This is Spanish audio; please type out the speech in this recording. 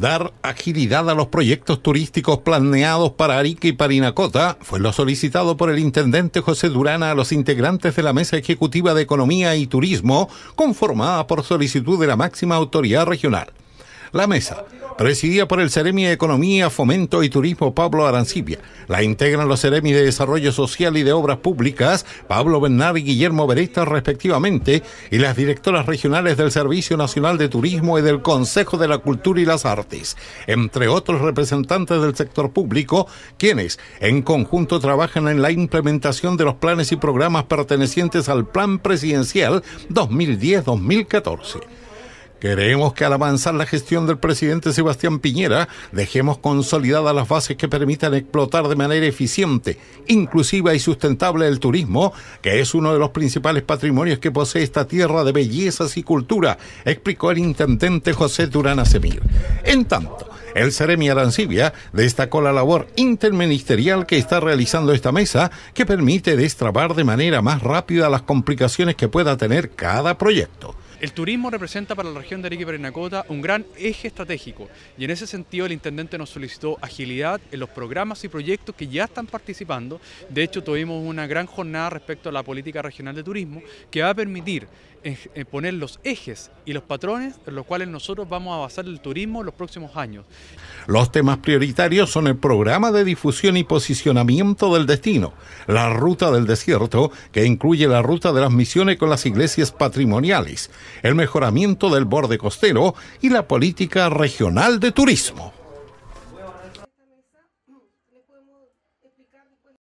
dar agilidad a los proyectos turísticos planeados para Arica y Parinacota fue lo solicitado por el intendente José Durana a los integrantes de la Mesa Ejecutiva de Economía y Turismo, conformada por solicitud de la máxima autoridad regional. La mesa, presidida por el seremi de Economía, Fomento y Turismo Pablo Arancibia, la integran los Ceremi de Desarrollo Social y de Obras Públicas, Pablo Bernard y Guillermo Beresta respectivamente, y las directoras regionales del Servicio Nacional de Turismo y del Consejo de la Cultura y las Artes, entre otros representantes del sector público, quienes en conjunto trabajan en la implementación de los planes y programas pertenecientes al Plan Presidencial 2010-2014. Queremos que al avanzar la gestión del presidente Sebastián Piñera, dejemos consolidadas las bases que permitan explotar de manera eficiente, inclusiva y sustentable el turismo, que es uno de los principales patrimonios que posee esta tierra de bellezas y cultura, explicó el intendente José Durán Acemir. En tanto, el seremi Arancibia destacó la labor interministerial que está realizando esta mesa, que permite destrabar de manera más rápida las complicaciones que pueda tener cada proyecto. El turismo representa para la región de Arequipa y un gran eje estratégico y en ese sentido el intendente nos solicitó agilidad en los programas y proyectos que ya están participando. De hecho, tuvimos una gran jornada respecto a la política regional de turismo que va a permitir eh, eh, poner los ejes y los patrones en los cuales nosotros vamos a basar el turismo en los próximos años. Los temas prioritarios son el programa de difusión y posicionamiento del destino, la ruta del desierto, que incluye la ruta de las misiones con las iglesias patrimoniales, el mejoramiento del borde costero y la política regional de turismo.